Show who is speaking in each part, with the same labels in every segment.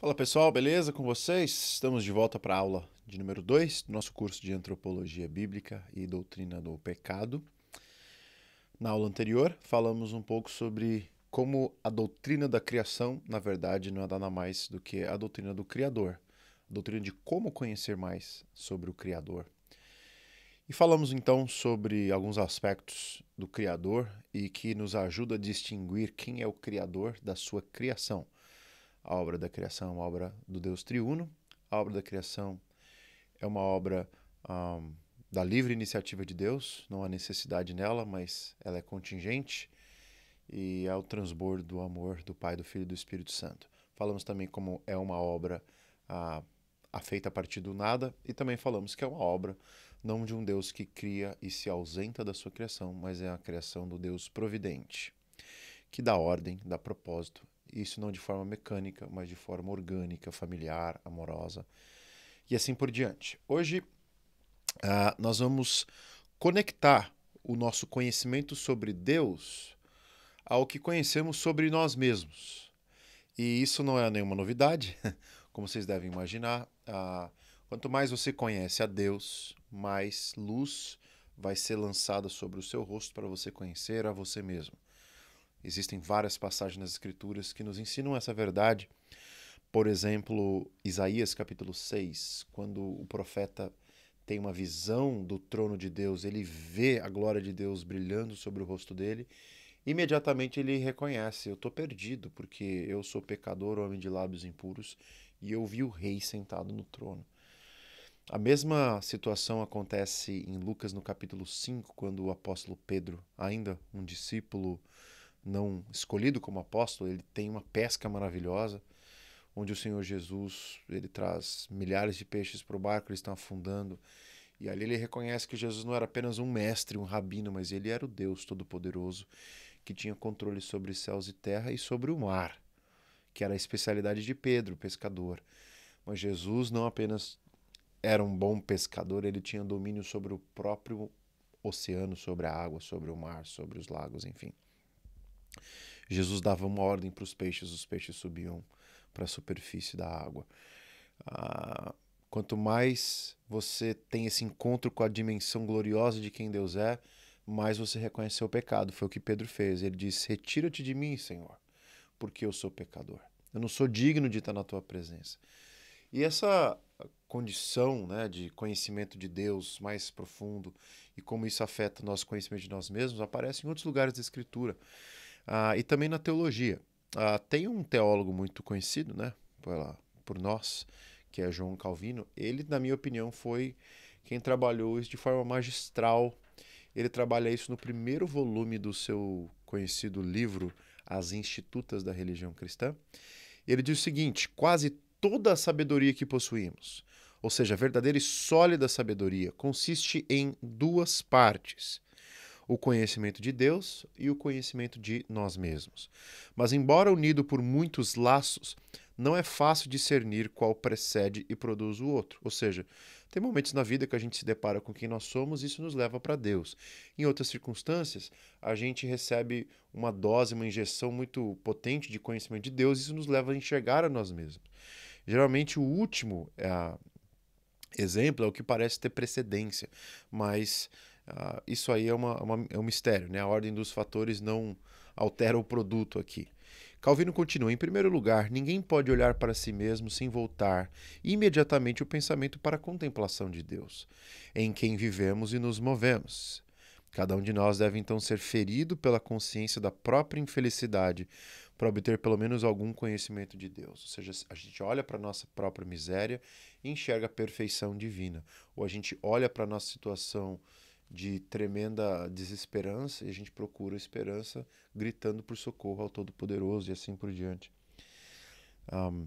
Speaker 1: Fala pessoal, beleza com vocês? Estamos de volta para a aula de número 2 do nosso curso de Antropologia Bíblica e Doutrina do Pecado. Na aula anterior, falamos um pouco sobre como a doutrina da criação, na verdade, não é nada mais do que a doutrina do Criador, a doutrina de como conhecer mais sobre o Criador. E falamos então sobre alguns aspectos do Criador e que nos ajuda a distinguir quem é o Criador da sua criação a obra da criação é uma obra do Deus triuno. A obra da criação é uma obra um, da livre iniciativa de Deus. Não há necessidade nela, mas ela é contingente e é o transbordo do amor do Pai, do Filho e do Espírito Santo. Falamos também como é uma obra a feita a partir do nada e também falamos que é uma obra não de um Deus que cria e se ausenta da sua criação, mas é a criação do Deus providente, que dá ordem, dá propósito isso não de forma mecânica, mas de forma orgânica, familiar, amorosa e assim por diante. Hoje uh, nós vamos conectar o nosso conhecimento sobre Deus ao que conhecemos sobre nós mesmos. E isso não é nenhuma novidade, como vocês devem imaginar. Uh, quanto mais você conhece a Deus, mais luz vai ser lançada sobre o seu rosto para você conhecer a você mesmo. Existem várias passagens nas Escrituras que nos ensinam essa verdade. Por exemplo, Isaías capítulo 6, quando o profeta tem uma visão do trono de Deus, ele vê a glória de Deus brilhando sobre o rosto dele, imediatamente ele reconhece: Eu estou perdido, porque eu sou pecador, homem de lábios impuros, e eu vi o rei sentado no trono. A mesma situação acontece em Lucas no capítulo 5, quando o apóstolo Pedro, ainda um discípulo não escolhido como apóstolo, ele tem uma pesca maravilhosa, onde o Senhor Jesus ele traz milhares de peixes para o barco, eles estão afundando. E ali ele reconhece que Jesus não era apenas um mestre, um rabino, mas ele era o Deus Todo-Poderoso que tinha controle sobre céus e terra e sobre o mar, que era a especialidade de Pedro, pescador. Mas Jesus não apenas era um bom pescador, ele tinha domínio sobre o próprio oceano, sobre a água, sobre o mar, sobre os lagos, enfim. Jesus dava uma ordem para os peixes, os peixes subiam para a superfície da água. Ah, quanto mais você tem esse encontro com a dimensão gloriosa de quem Deus é, mais você reconhece o pecado. Foi o que Pedro fez. Ele disse: Retira-te de mim, Senhor, porque eu sou pecador. Eu não sou digno de estar na tua presença. E essa condição né, de conhecimento de Deus mais profundo e como isso afeta o nosso conhecimento de nós mesmos aparece em outros lugares da Escritura. Ah, e também na teologia. Ah, tem um teólogo muito conhecido, né, por, por nós, que é João Calvino. Ele, na minha opinião, foi quem trabalhou isso de forma magistral. Ele trabalha isso no primeiro volume do seu conhecido livro As Institutas da Religião Cristã. Ele diz o seguinte: quase toda a sabedoria que possuímos, ou seja, verdadeira e sólida sabedoria, consiste em duas partes o conhecimento de Deus e o conhecimento de nós mesmos. Mas, embora unido por muitos laços, não é fácil discernir qual precede e produz o outro. Ou seja, tem momentos na vida que a gente se depara com quem nós somos e isso nos leva para Deus. Em outras circunstâncias, a gente recebe uma dose, uma injeção muito potente de conhecimento de Deus e isso nos leva a enxergar a nós mesmos. Geralmente, o último é exemplo é o que parece ter precedência, mas Uh, isso aí é, uma, é uma, é um mistério, né? A ordem dos fatores não altera o produto aqui. Calvino continua: em primeiro lugar, ninguém pode olhar para si mesmo sem voltar imediatamente o pensamento para a contemplação de Deus, em quem vivemos e nos movemos. Cada um de nós deve então ser ferido pela consciência da própria infelicidade para obter pelo menos algum conhecimento de Deus. Ou seja, a gente olha para a nossa própria miséria e enxerga a perfeição divina. Ou a gente olha para a nossa situação de tremenda desesperança e a gente procura esperança gritando por socorro ao Todo-Poderoso e assim por diante. Um,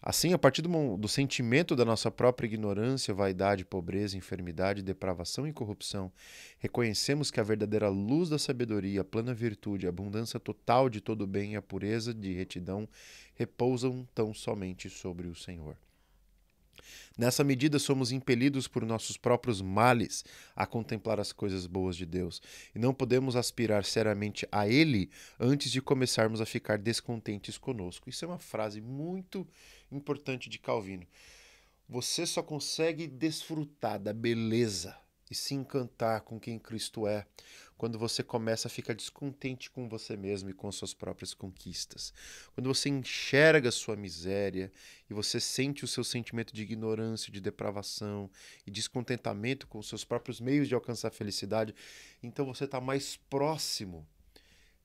Speaker 1: assim, a partir do, do, sentimento da nossa própria ignorância, vaidade, pobreza, enfermidade, depravação e corrupção, reconhecemos que a verdadeira luz da sabedoria, a plena virtude, a abundância total de todo bem e a pureza de retidão repousam tão somente sobre o Senhor. Nessa medida, somos impelidos por nossos próprios males a contemplar as coisas boas de Deus, e não podemos aspirar seriamente a Ele antes de começarmos a ficar descontentes conosco. Isso é uma frase muito importante de Calvino. Você só consegue desfrutar da beleza e se encantar com quem Cristo é, quando você começa a ficar descontente com você mesmo e com suas próprias conquistas, quando você enxerga sua miséria e você sente o seu sentimento de ignorância, de depravação e descontentamento com seus próprios meios de alcançar a felicidade, então você está mais próximo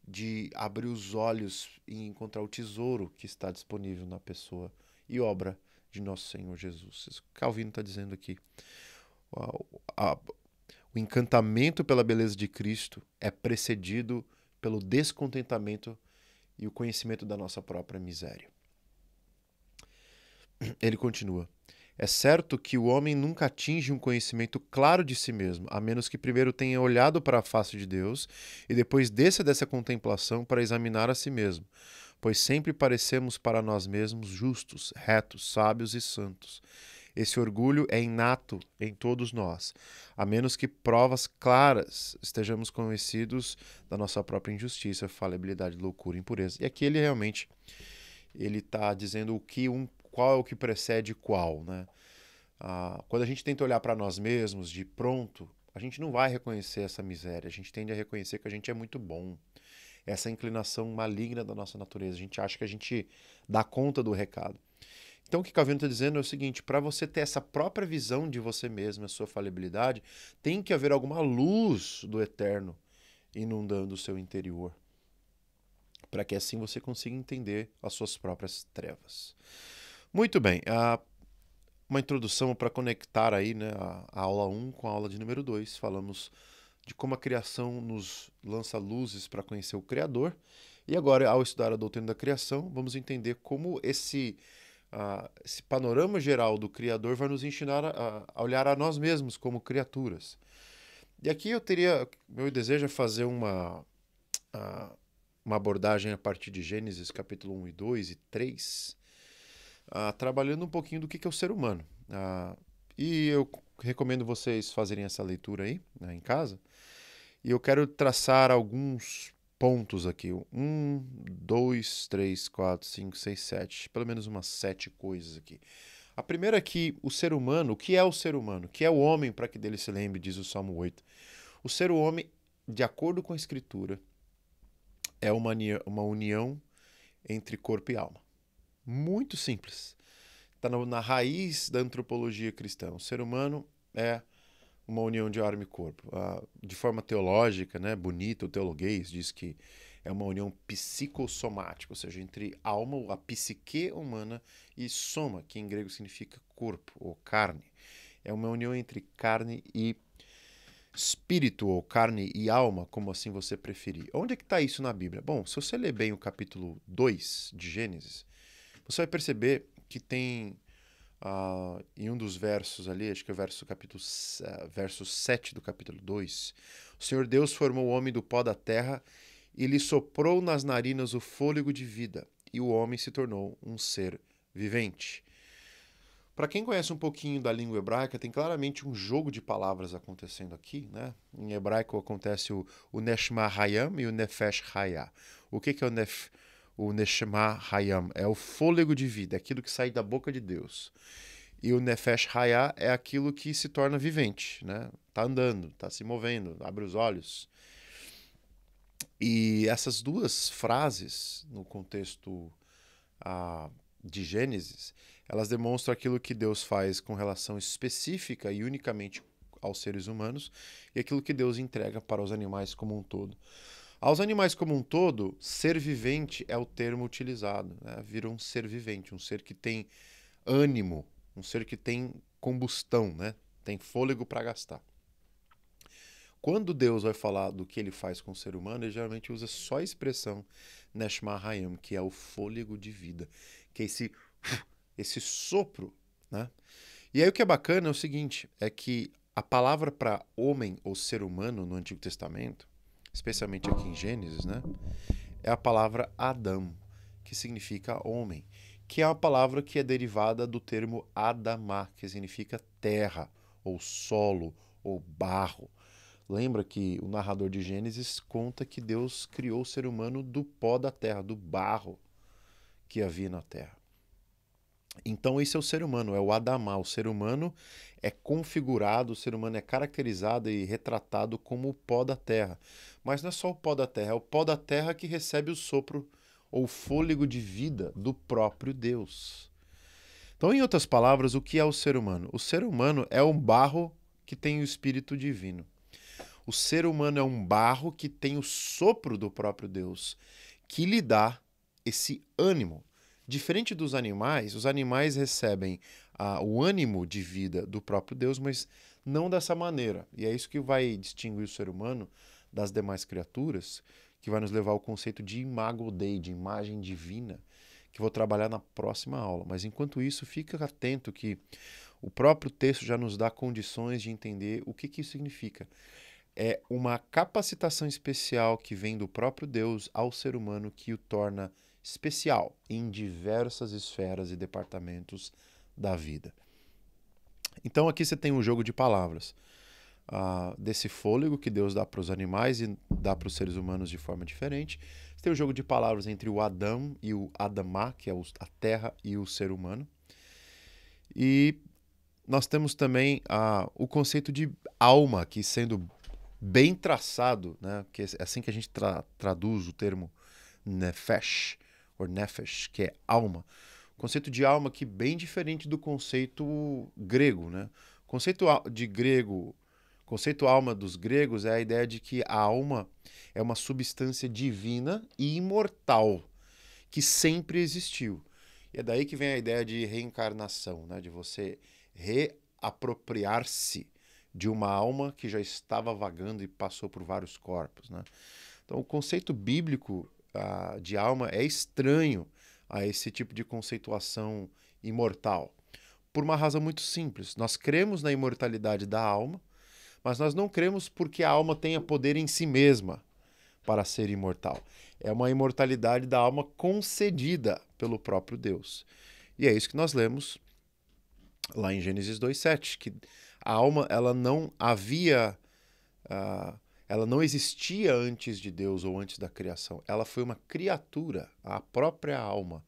Speaker 1: de abrir os olhos e encontrar o tesouro que está disponível na pessoa e obra de nosso Senhor Jesus. Calvino está dizendo aqui a, o encantamento pela beleza de Cristo é precedido pelo descontentamento e o conhecimento da nossa própria miséria. Ele continua: É certo que o homem nunca atinge um conhecimento claro de si mesmo, a menos que primeiro tenha olhado para a face de Deus e depois desça dessa contemplação para examinar a si mesmo, pois sempre parecemos para nós mesmos justos, retos, sábios e santos esse orgulho é inato em todos nós, a menos que provas claras estejamos conhecidos da nossa própria injustiça, falibilidade, loucura, impureza. E aqui ele realmente ele está dizendo o que um, qual é o que precede qual, né? Ah, quando a gente tenta olhar para nós mesmos de pronto, a gente não vai reconhecer essa miséria. A gente tende a reconhecer que a gente é muito bom. Essa inclinação maligna da nossa natureza. A gente acha que a gente dá conta do recado. Então, o que Calvino está dizendo é o seguinte: para você ter essa própria visão de você mesmo, a sua falibilidade, tem que haver alguma luz do eterno inundando o seu interior, para que assim você consiga entender as suas próprias trevas. Muito bem, a, uma introdução para conectar aí né, a, a aula 1 com a aula de número 2. Falamos de como a criação nos lança luzes para conhecer o Criador. E agora, ao estudar a doutrina da criação, vamos entender como esse ah, esse panorama geral do Criador vai nos ensinar a, a, olhar a nós mesmos como criaturas. E aqui eu teria, meu desejo é fazer uma, a, uma abordagem a partir de Gênesis capítulo 1 e 2 e 3, trabalhando um pouquinho do que, que é o ser humano. e eu recomendo vocês fazerem essa leitura aí né, em casa. E eu quero traçar alguns pontos aqui. Um, dois, três, quatro, cinco, seis, sete. Pelo menos umas sete coisas aqui. A primeira é que o ser humano, o que é o ser humano? O que é o homem para que dele se lembre, diz o Salmo 8. O ser humano homem, de acordo com a Escritura, é uma, uma união entre corpo e alma. Muito simples. Está na, na raiz da antropologia cristã. O ser humano é uma união de alma e corpo. Ah, de forma teológica, né, bonita, o teologuês diz que é uma união psicossomática, ou seja, entre alma, a psique humana, e soma, que em grego significa corpo ou carne. É uma união entre carne e espírito, ou carne e alma, como assim você preferir. Onde é que está isso na Bíblia? Bom, se você ler bem o capítulo 2 de Gênesis, você vai perceber que tem Uh, em um dos versos ali, acho que é o verso, capítulo, uh, verso 7 do capítulo 2, o Senhor Deus formou o homem do pó da terra e lhe soprou nas narinas o fôlego de vida, e o homem se tornou um ser vivente. Para quem conhece um pouquinho da língua hebraica, tem claramente um jogo de palavras acontecendo aqui. Né? Em hebraico acontece o, o Neshma Hayam e o Nefesh Hayah. O que, que é o Nef, o Neshama Hayam é o fôlego de vida, é aquilo que sai da boca de Deus. E o Nefesh Hayah é aquilo que se torna vivente, né? Tá andando, tá se movendo, abre os olhos. E essas duas frases no contexto ah, de Gênesis, elas demonstram aquilo que Deus faz com relação específica e unicamente aos seres humanos e aquilo que Deus entrega para os animais como um todo. Aos animais como um todo, ser vivente é o termo utilizado. Né? Vira um ser vivente, um ser que tem ânimo, um ser que tem combustão, né? tem fôlego para gastar. Quando Deus vai falar do que ele faz com o ser humano, ele geralmente usa só a expressão Neshma Hayam, que é o fôlego de vida, que é esse, esse sopro. Né? E aí o que é bacana é o seguinte, é que a palavra para homem ou ser humano no Antigo Testamento, especialmente aqui em Gênesis, né? É a palavra Adão, que significa homem, que é uma palavra que é derivada do termo Adamá, que significa terra, ou solo, ou barro. Lembra que o narrador de Gênesis conta que Deus criou o ser humano do pó da terra, do barro que havia na terra. Então, esse é o ser humano, é o Adamá. O ser humano é configurado, o ser humano é caracterizado e retratado como o pó da terra. Mas não é só o pó da terra, é o pó da terra que recebe o sopro ou fôlego de vida do próprio Deus. Então, em outras palavras, o que é o ser humano? O ser humano é um barro que tem o espírito divino. O ser humano é um barro que tem o sopro do próprio Deus, que lhe dá esse ânimo, Diferente dos animais, os animais recebem ah, o ânimo de vida do próprio Deus, mas não dessa maneira. E é isso que vai distinguir o ser humano das demais criaturas, que vai nos levar ao conceito de imago dei, de imagem divina, que vou trabalhar na próxima aula. Mas enquanto isso, fica atento que o próprio texto já nos dá condições de entender o que, que isso significa. É uma capacitação especial que vem do próprio Deus ao ser humano que o torna especial em diversas esferas e departamentos da vida. Então aqui você tem um jogo de palavras uh, desse fôlego que Deus dá para os animais e dá para os seres humanos de forma diferente. Você tem um jogo de palavras entre o Adão e o Adamá, que é a terra e o ser humano. E nós temos também uh, o conceito de alma, que sendo bem traçado, né, que é assim que a gente tra traduz o termo nefesh, né, ou nefesh, que é alma. O conceito de alma que é bem diferente do conceito grego, né? O conceito de grego, conceito alma dos gregos é a ideia de que a alma é uma substância divina e imortal que sempre existiu. E é daí que vem a ideia de reencarnação, né? De você reapropriar-se de uma alma que já estava vagando e passou por vários corpos, né? Então, o conceito bíblico a, de alma é estranho a esse tipo de conceituação imortal. Por uma razão muito simples. Nós cremos na imortalidade da alma, mas nós não cremos porque a alma tenha poder em si mesma para ser imortal. É uma imortalidade da alma concedida pelo próprio Deus. E é isso que nós lemos lá em Gênesis 2:7, que a alma ela não havia uh, ela não existia antes de Deus ou antes da criação. Ela foi uma criatura, a própria alma.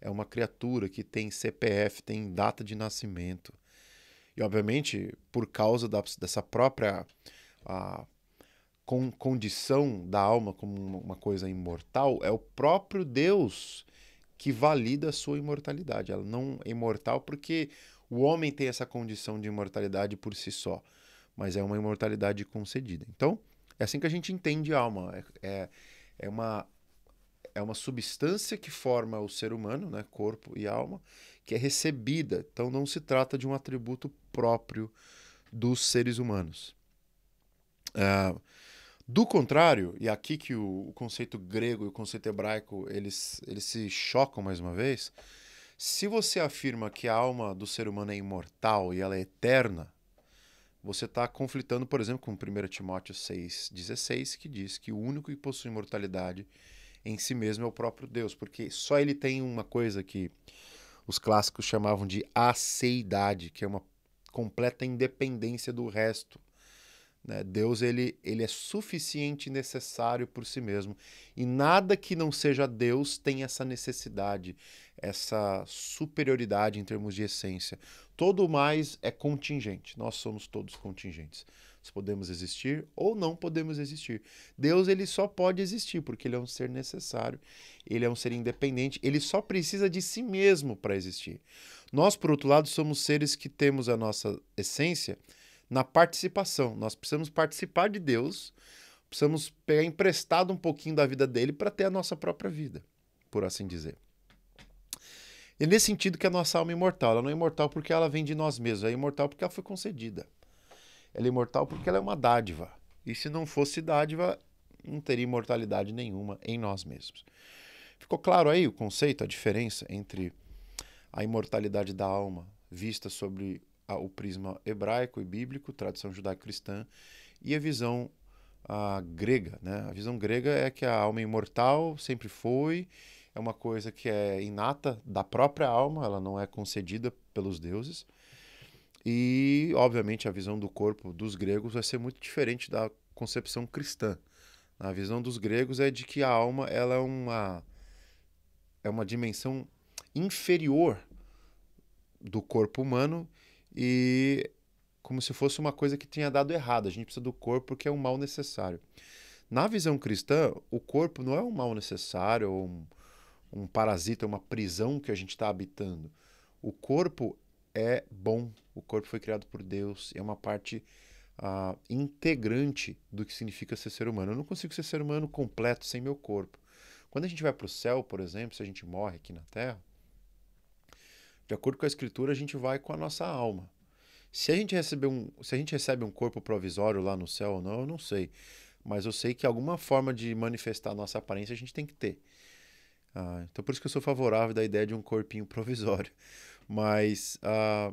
Speaker 1: É uma criatura que tem CPF, tem data de nascimento. E, obviamente, por causa da, dessa própria a, condição da alma como uma coisa imortal, é o próprio Deus que valida a sua imortalidade. Ela não é imortal porque o homem tem essa condição de imortalidade por si só, mas é uma imortalidade concedida. Então, é assim que a gente entende alma. É, é, é, uma, é uma substância que forma o ser humano, né, corpo e alma, que é recebida. Então não se trata de um atributo próprio dos seres humanos. Ah, do contrário, e aqui que o, o, conceito grego e o conceito hebraico eles, eles se chocam mais uma vez, se você afirma que a alma do ser humano é imortal e ela é eterna, você está conflitando, por exemplo, com 1 Timóteo 6,16, que diz que o único que possui imortalidade em si mesmo é o próprio Deus, porque só ele tem uma coisa que os clássicos chamavam de aceidade, que é uma completa independência do resto. Né? Deus ele, ele é suficiente e necessário por si mesmo, e nada que não seja Deus tem essa necessidade essa superioridade em termos de essência. Todo mais é contingente. Nós somos todos contingentes. Nós podemos existir ou não podemos existir. Deus ele só pode existir porque ele é um ser necessário, ele é um ser independente, ele só precisa de si mesmo para existir. Nós, por outro lado, somos seres que temos a nossa essência na participação. Nós precisamos participar de Deus, precisamos pegar emprestado um pouquinho da vida dele para ter a nossa própria vida, por assim dizer. É nesse sentido que a nossa alma é imortal. Ela não é imortal porque ela vem de nós mesmos, ela é imortal porque ela foi concedida. Ela é imortal porque ela é uma dádiva. E se não fosse dádiva, não teria imortalidade nenhuma em nós mesmos. Ficou claro aí o conceito, a diferença entre a imortalidade da alma vista sobre a, o prisma hebraico e bíblico, tradição judaico-cristã, e a visão a, ah, grega. Né? A visão grega é que a alma é imortal sempre foi é uma coisa que é inata da própria alma, ela não é concedida pelos deuses. E, obviamente, a visão do corpo dos gregos vai ser muito diferente da concepção cristã. A visão dos gregos é de que a alma ela é uma é uma dimensão inferior do corpo humano e como se fosse uma coisa que tinha dado errado. A gente precisa do corpo porque é um mal necessário. Na visão cristã, o corpo não é um mal necessário ou um, um parasita, uma prisão que a gente está habitando. O corpo é bom, o corpo foi criado por Deus, é uma parte uh, integrante do que significa ser ser humano. Eu não consigo ser ser humano completo sem meu corpo. Quando a gente vai para o céu, por exemplo, se a gente morre aqui na Terra, de acordo com a Escritura, a gente vai com a nossa alma. Se a gente recebe um, se a gente recebe um corpo provisório lá no céu ou não, eu não sei. Mas eu sei que alguma forma de manifestar a nossa aparência a gente tem que ter. Ah, então por isso que eu sou favorável da ideia de um corpinho provisório. Mas ah,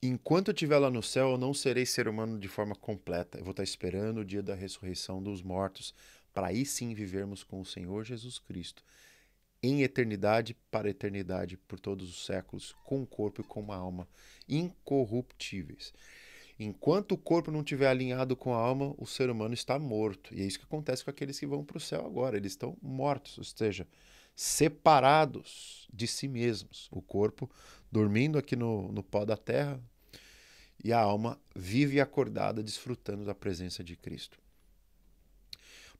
Speaker 1: enquanto eu estiver lá no céu, eu não serei ser humano de forma completa. Eu vou estar esperando o dia da ressurreição dos mortos, para aí sim vivermos com o Senhor Jesus Cristo. Em eternidade, para a eternidade, por todos os séculos, com o corpo e com a alma incorruptíveis. Enquanto o corpo não estiver alinhado com a alma, o ser humano está morto. E é isso que acontece com aqueles que vão para o céu agora. Eles estão mortos, ou seja, separados de si mesmos. O corpo dormindo aqui no, no pó da terra e a alma vive acordada, desfrutando da presença de Cristo.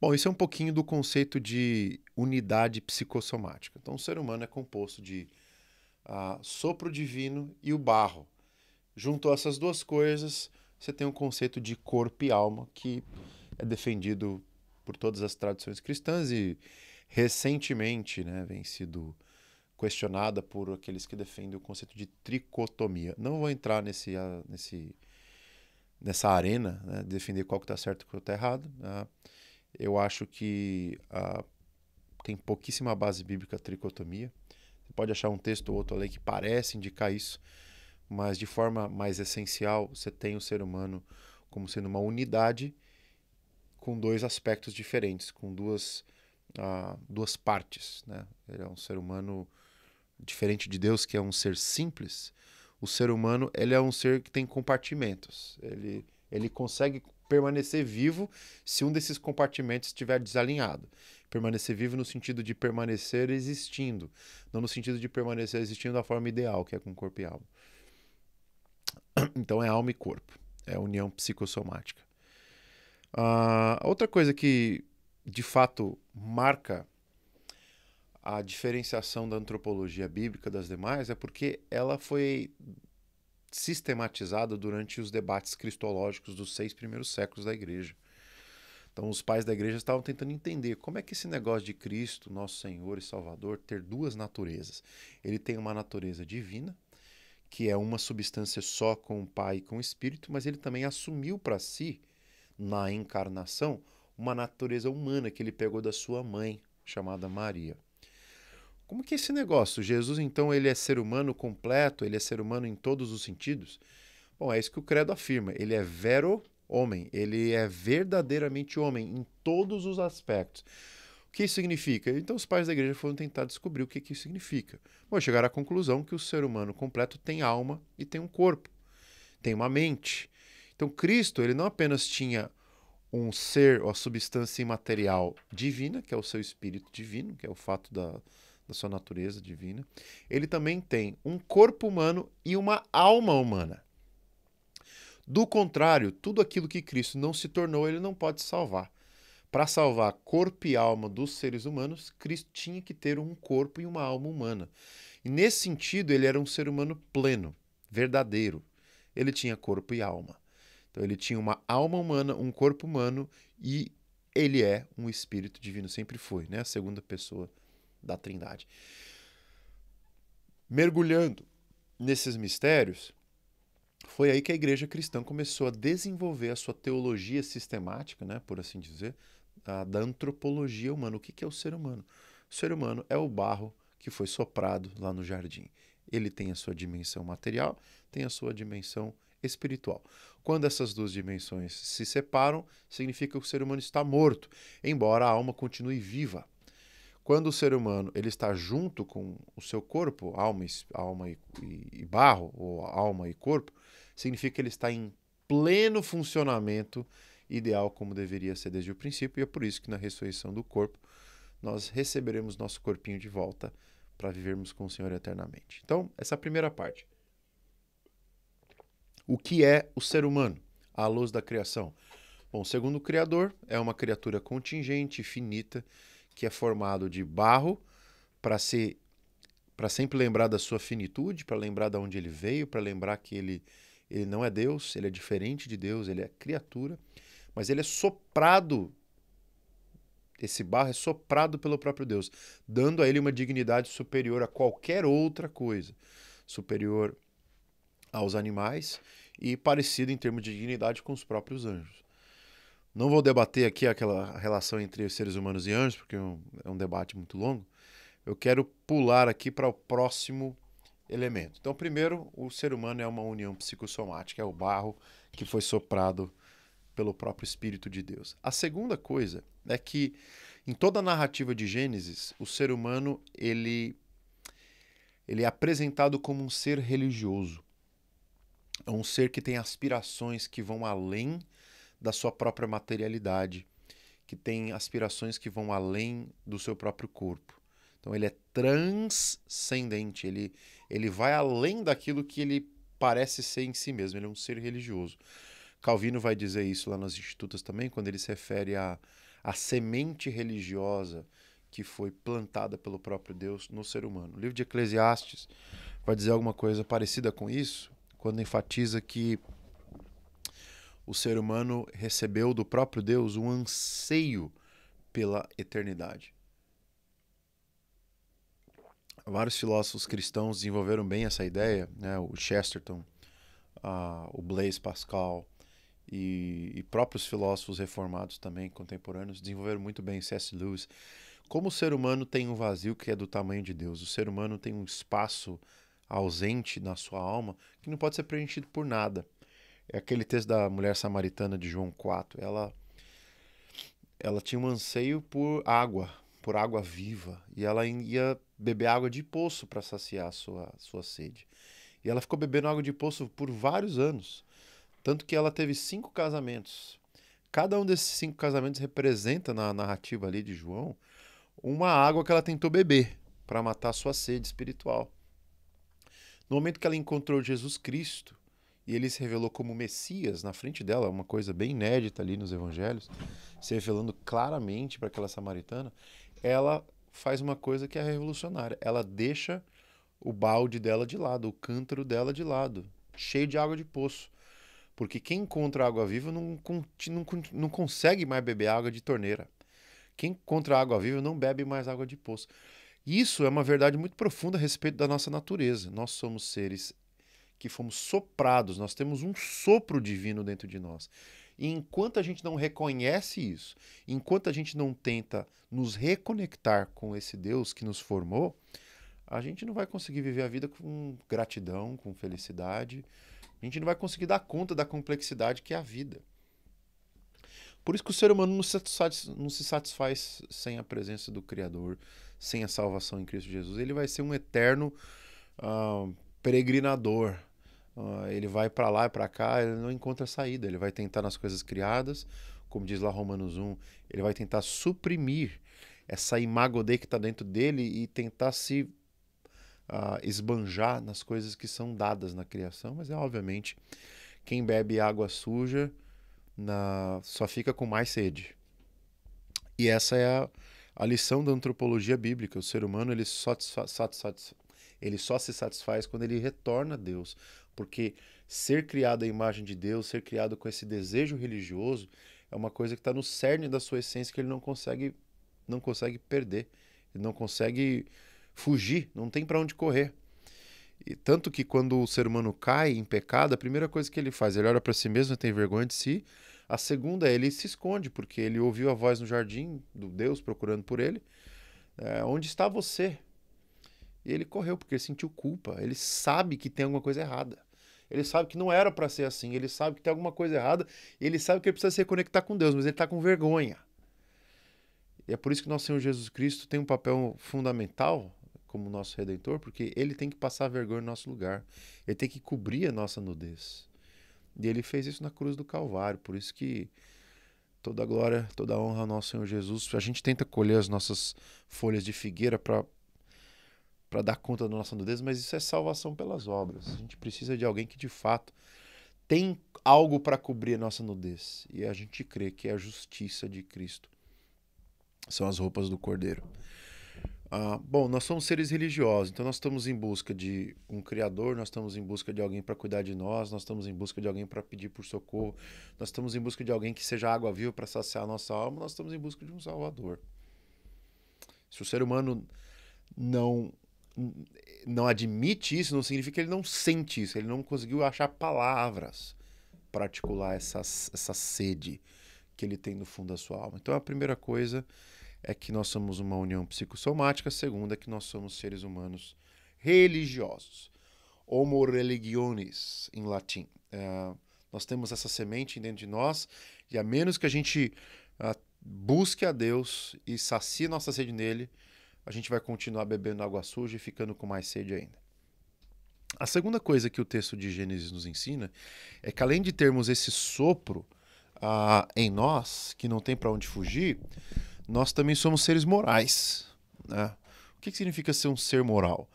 Speaker 1: Bom, isso é um pouquinho do conceito de unidade psicossomática. Então, o ser humano é composto de ah, sopro divino e o barro. Juntou essas duas coisas, você tem um conceito de corpo e alma que é defendido por todas as tradições cristãs e recentemente né, vem sido questionada por aqueles que defendem o conceito de tricotomia. Não vou entrar nesse, ah, nesse, nessa arena, né, defender qual que está certo e qual está errado. Né? Eu acho que uh, tem pouquíssima base bíblica tricotomia. Você pode achar um texto ou outro ali que parece indicar isso, mas de forma mais essencial, você tem o ser humano como sendo uma unidade com dois aspectos diferentes, com duas, uh, duas partes. Né? Ele é um ser humano diferente de Deus, que é um ser simples. O ser humano ele é um ser que tem compartimentos. Ele, ele consegue permanecer vivo se um desses compartimentos estiver desalinhado. Permanecer vivo no sentido de permanecer existindo, não no sentido de permanecer existindo da forma ideal, que é com corpo e alma. Então é alma e corpo, é a união psicossomática. Uh, outra coisa que de fato marca a diferenciação da antropologia bíblica das demais é porque ela foi sistematizada durante os debates cristológicos dos seis primeiros séculos da igreja. Então, os pais da igreja estavam tentando entender como é que esse negócio de Cristo, nosso Senhor e Salvador, ter duas naturezas. Ele tem uma natureza divina, que é uma substância só com o Pai e com o Espírito, mas ele também assumiu para si, na encarnação, uma natureza humana que ele pegou da sua mãe, chamada Maria. Como que é esse negócio? Jesus, então, ele é ser humano completo, ele é ser humano em todos os sentidos? Bom, é isso que o credo afirma. Ele é vero homem, ele é verdadeiramente homem em todos os aspectos. O que isso significa? Então os pais da igreja foram tentar descobrir o que, que isso significa. Bom, chegaram à conclusão que o ser humano completo tem alma e tem um corpo, tem uma mente. Então Cristo, ele não apenas tinha um ser ou a substância imaterial divina, que é o seu espírito divino, que é o fato da, da sua natureza divina, ele também tem um corpo humano e uma alma humana. Do contrário, tudo aquilo que Cristo não se tornou, ele não pode salvar. Para salvar corpo e alma dos seres humanos, Cristo tinha que ter um corpo e uma alma humana. E nesse sentido, ele era um ser humano pleno, verdadeiro. Ele tinha corpo e alma. Então, ele tinha uma alma humana, um corpo humano e ele é um espírito divino, sempre foi, né? A segunda pessoa da Trindade. Mergulhando nesses mistérios, foi aí que a igreja cristã começou a desenvolver a sua teologia sistemática, né, por assim dizer, da, da antropologia humana. O que, que é o ser humano? O ser humano é o barro que foi soprado lá no jardim. Ele tem a sua dimensão material, tem a sua dimensão espiritual. Quando essas duas dimensões se separam, significa que o ser humano está morto, embora a alma continue viva. Quando o ser humano ele está junto com o seu corpo, alma, alma e, e barro, ou alma e corpo, significa que ele está em pleno funcionamento ideal como deveria ser desde o princípio, e é por isso que na ressurreição do corpo nós receberemos nosso corpinho de volta para vivermos com o Senhor eternamente. Então, essa é a primeira parte. O que é o ser humano à luz da criação? Bom, segundo o Criador, é uma criatura contingente, finita, que é formado de barro para ser para sempre lembrar da sua finitude, para lembrar de onde ele veio, para lembrar que ele, ele não é Deus, ele é diferente de Deus, ele é criatura mas ele é soprado. Esse barro é soprado pelo próprio Deus, dando a ele uma dignidade superior a qualquer outra coisa, superior aos animais e parecido em termos de dignidade com os próprios anjos. Não vou debater aqui aquela relação entre os seres humanos e anjos, porque é um, é um debate muito longo. Eu quero pular aqui para o próximo elemento. Então, primeiro, o ser humano é uma união psicossomática, é o barro que foi soprado pelo próprio Espírito de Deus. A segunda coisa é que em toda a narrativa de Gênesis, o ser humano ele ele é apresentado como um ser religioso. É um ser que tem aspirações que vão além da sua própria materialidade, que tem aspirações que vão além do seu próprio corpo. Então ele é transcendente, ele, ele vai além daquilo que ele parece ser em si mesmo, ele é um ser religioso. Calvino vai dizer isso lá nas Institutas também, quando ele se refere à, à semente religiosa que foi plantada pelo próprio Deus no ser humano. O livro de Eclesiastes vai dizer alguma coisa parecida com isso, quando enfatiza que o ser humano recebeu do próprio Deus um anseio pela eternidade. Vários filósofos cristãos desenvolveram bem essa ideia, né? o Chesterton, uh, o Blaise Pascal, e, e próprios filósofos reformados também, contemporâneos, desenvolveram muito bem C.S. Lewis. Como o ser humano tem um vazio que é do tamanho de Deus, o ser humano tem um espaço ausente na sua alma que não pode ser preenchido por nada. É aquele texto da mulher samaritana de João 4. Ela, ela tinha um anseio por água, por água viva, e ela ia beber água de poço para saciar sua, sua sede. E ela ficou bebendo água de poço por vários anos. Tanto que ela teve cinco casamentos. Cada um desses cinco casamentos representa na narrativa ali de João uma água que ela tentou beber para matar sua sede espiritual. No momento que ela encontrou Jesus Cristo e ele se revelou como Messias na frente dela, uma coisa bem inédita ali nos evangelhos, se revelando claramente para aquela samaritana, ela faz uma coisa que é revolucionária. Ela deixa o balde dela de lado, o cântaro dela de lado, cheio de água de poço, porque quem encontra água viva não, não, não consegue mais beber água de torneira. Quem encontra água viva não bebe mais água de poço. Isso é uma verdade muito profunda a respeito da nossa natureza. Nós somos seres que fomos soprados, nós temos um sopro divino dentro de nós. E enquanto a gente não reconhece isso, enquanto a gente não tenta nos reconectar com esse Deus que nos formou, a gente não vai conseguir viver a vida com gratidão, com felicidade a gente não vai conseguir dar conta da complexidade que é a vida. Por isso que o ser humano não se, não se satisfaz sem a presença do Criador, sem a salvação em Cristo Jesus. Ele vai ser um eterno uh, peregrinador. Uh, ele vai para lá e para cá, ele não encontra saída. Ele vai tentar nas coisas criadas, como diz lá Romanos 1, ele vai tentar suprimir essa imagem que está dentro dele e tentar se uh, esbanjar nas coisas que são dadas na criação, mas é obviamente quem bebe água suja na... só fica com mais sede. E essa é a, a lição da antropologia bíblica. O ser humano ele só, ele só se satisfaz quando ele retorna a Deus, porque ser criado à imagem de Deus, ser criado com esse desejo religioso, é uma coisa que está no cerne da sua essência que ele não consegue, não consegue perder. Ele não consegue fugir, não tem para onde correr. E tanto que quando o ser humano cai em pecado, a primeira coisa que ele faz, ele olha para si mesmo, tem vergonha de si. A segunda é ele se esconde, porque ele ouviu a voz no jardim do Deus procurando por ele. É, onde está você? E ele correu porque ele sentiu culpa. Ele sabe que tem alguma coisa errada. Ele sabe que não era para ser assim. Ele sabe que tem alguma coisa errada. Ele sabe que ele precisa se reconectar com Deus, mas ele está com vergonha. E é por isso que nosso Senhor Jesus Cristo tem um papel fundamental como nosso redentor, porque ele tem que passar vergonha no nosso lugar. Ele tem que cobrir a nossa nudez. E ele fez isso na cruz do Calvário, por isso que toda glória, toda honra ao nosso Senhor Jesus. A gente tenta colher as nossas folhas de figueira para para dar conta da nossa nudez, mas isso é salvação pelas obras. A gente precisa de alguém que de fato tem algo para cobrir a nossa nudez. E a gente crê que é a justiça de Cristo. São as roupas do Cordeiro. Ah, bom, nós somos seres religiosos, então nós estamos em busca de um Criador, nós estamos em busca de alguém para cuidar de nós, nós estamos em busca de alguém para pedir por socorro, nós estamos em busca de alguém que seja água viva para saciar a nossa alma, nós estamos em busca de um Salvador. Se o ser humano não não admite isso, não significa que ele não sente isso, ele não conseguiu achar palavras para articular essa, essa sede que ele tem no fundo da sua alma. Então a primeira coisa é que nós somos uma união psicossomática, a segunda é que nós somos seres humanos religiosos. Homo religionis, em latim. Uh, nós temos essa semente dentro de nós, e a menos que a gente uh, busque a Deus e sacie nossa sede nele, a gente vai continuar bebendo água suja e ficando com mais sede ainda. A segunda coisa que o texto de Gênesis nos ensina é que, além de termos esse sopro uh, em nós, que não tem para onde fugir, nós também somos seres morais. Né? O que, que significa ser um ser moral?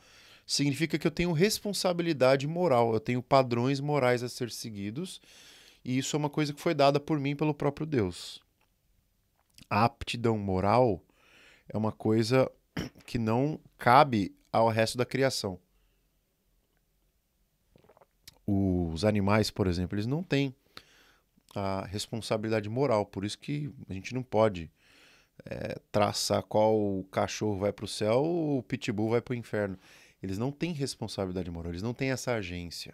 Speaker 1: Significa que eu tenho responsabilidade moral, eu tenho padrões morais a ser seguidos, e isso é uma coisa que foi dada por mim pelo próprio Deus. A aptidão moral é uma coisa que não cabe ao resto da criação. Os animais, por exemplo, eles não têm a responsabilidade moral, por isso que a gente não pode é, traçar qual cachorro vai para o céu ou o pitbull vai para o inferno. Eles não têm responsabilidade moral, eles não têm essa agência.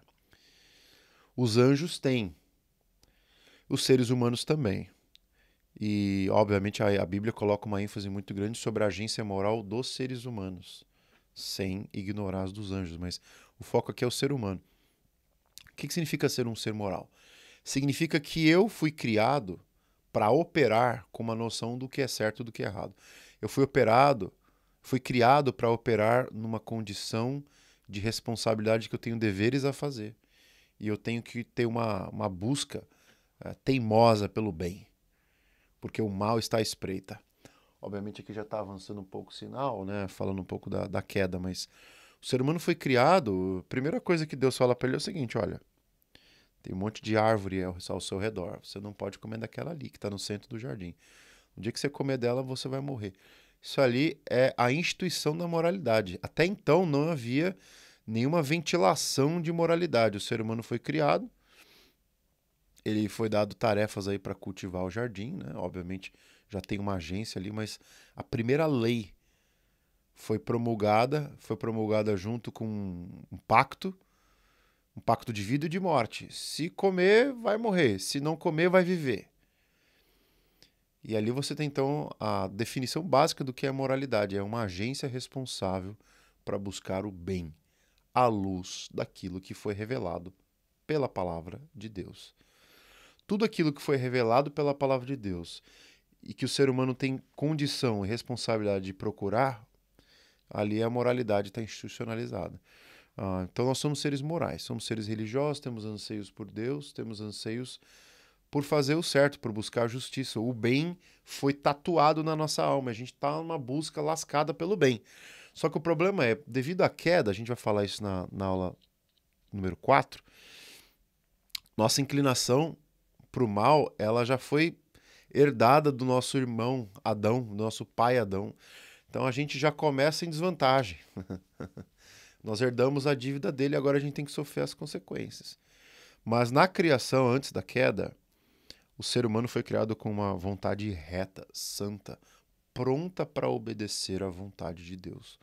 Speaker 1: Os anjos têm, os seres humanos também. E, obviamente, a, a Bíblia coloca uma ênfase muito grande sobre a agência moral dos seres humanos, sem ignorar as dos anjos, mas o foco aqui é o ser humano. O que, que significa ser um ser moral? Significa que eu fui criado para operar com uma noção do que é certo e do que é errado. Eu fui operado, fui criado para operar numa condição de responsabilidade que eu tenho deveres a fazer. E eu tenho que ter uma, uma busca uh, teimosa pelo bem, porque o mal está à espreita. Obviamente aqui já está avançando um pouco o sinal, né? falando um pouco da, da queda, mas o ser humano foi criado. A primeira coisa que Deus fala para ele é o seguinte: olha, tem um monte de árvore ao seu redor. Você não pode comer daquela ali, que está no centro do jardim. No dia que você comer dela, você vai morrer. Isso ali é a instituição da moralidade. Até então não havia nenhuma ventilação de moralidade. O ser humano foi criado, ele foi dado tarefas aí para cultivar o jardim, né? Obviamente já tem uma agência ali, mas a primeira lei foi promulgada, foi promulgada junto com um pacto um pacto de vida e de morte. Se comer, vai morrer. Se não comer, vai viver. E ali você tem então a definição básica do que é moralidade: é uma agência responsável para buscar o bem à luz daquilo que foi revelado pela palavra de Deus. Tudo aquilo que foi revelado pela palavra de Deus e que o ser humano tem condição e responsabilidade de procurar, ali a moralidade está institucionalizada. Ah, então nós somos seres morais, somos seres religiosos, temos anseios por Deus, temos anseios por fazer o certo, por buscar a justiça. O bem foi tatuado na nossa alma, a gente está numa busca lascada pelo bem. Só que o problema é, devido à queda, a gente vai falar isso na, na aula número 4, nossa inclinação para o mal, ela já foi herdada do nosso irmão Adão, do nosso pai Adão. Então a gente já começa em desvantagem. Nós herdamos a dívida dele, agora a gente tem que sofrer as consequências. Mas na criação, antes da queda, o ser humano foi criado com uma vontade reta, santa, pronta para obedecer à vontade de Deus.